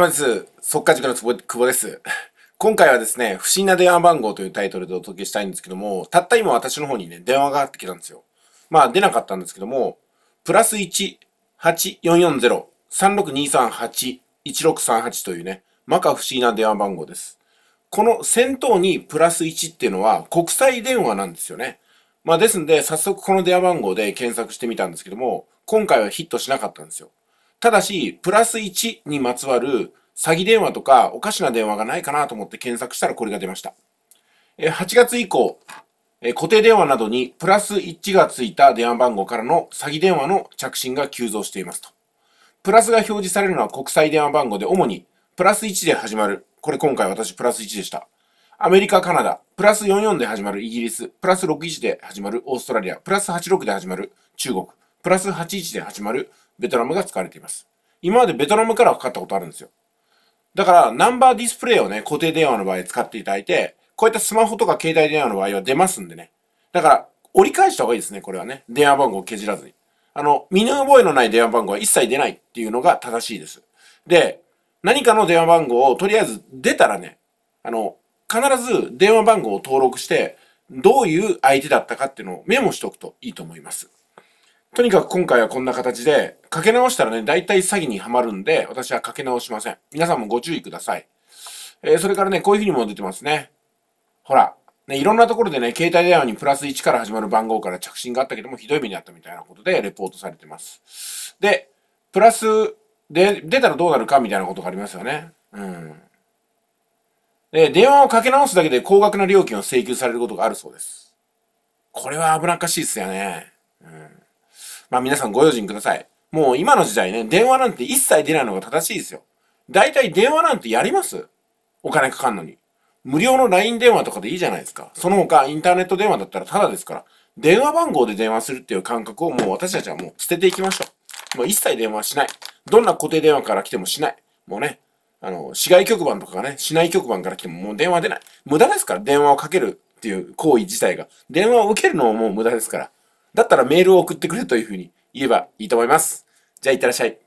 様です。速稼塾の久保です。今回はですね、不審な電話番号というタイトルでお届けしたいんですけども、たった今私の方にね、電話が入ってきたんですよ。まあ出なかったんですけども、プラス1-8440-36238-1638というね、まか不思議な電話番号です。この先頭にプラス1っていうのは国際電話なんですよね。まあですんで、早速この電話番号で検索してみたんですけども、今回はヒットしなかったんですよ。ただし、プラス1にまつわる詐欺電話とかおかしな電話がないかなと思って検索したらこれが出ました。8月以降、固定電話などにプラス1がついた電話番号からの詐欺電話の着信が急増していますと。プラスが表示されるのは国際電話番号で主にプラス1で始まる。これ今回私プラス1でした。アメリカ、カナダ、プラス44で始まるイギリス、プラス61で始まるオーストラリア、プラス86で始まる中国、プラス81で始まるベトナムが使われています。今までベトナムからはかかったことあるんですよ。だから、ナンバーディスプレイをね、固定電話の場合使っていただいて、こういったスマホとか携帯電話の場合は出ますんでね。だから、折り返した方がいいですね、これはね。電話番号を削らずに。あの、見ぬ覚えのない電話番号は一切出ないっていうのが正しいです。で、何かの電話番号をとりあえず出たらね、あの、必ず電話番号を登録して、どういう相手だったかっていうのをメモしておくといいと思います。とにかく今回はこんな形で、かけ直したらね、大体詐欺にはまるんで、私はかけ直しません。皆さんもご注意ください。えー、それからね、こういう風にも出てますね。ほら、ね、いろんなところでね、携帯電話にプラス1から始まる番号から着信があったけども、ひどい目にあったみたいなことでレポートされてます。で、プラスで、出たらどうなるかみたいなことがありますよね。うん。で、電話をかけ直すだけで高額な料金を請求されることがあるそうです。これは危なっかしいっすよね。うんまあ皆さんご用心ください。もう今の時代ね、電話なんて一切出ないのが正しいですよ。大体電話なんてやりますお金かかんのに。無料の LINE 電話とかでいいじゃないですか。その他インターネット電話だったらタダですから、電話番号で電話するっていう感覚をもう私たちはもう捨てていきましょう。もう一切電話しない。どんな固定電話から来てもしない。もうね、あの、市外局番とかね、市内局番から来てももう電話出ない。無駄ですから、電話をかけるっていう行為自体が。電話を受けるのももう無駄ですから。だったらメールを送ってくれというふうに言えばいいと思います。じゃあ、いってらっしゃい。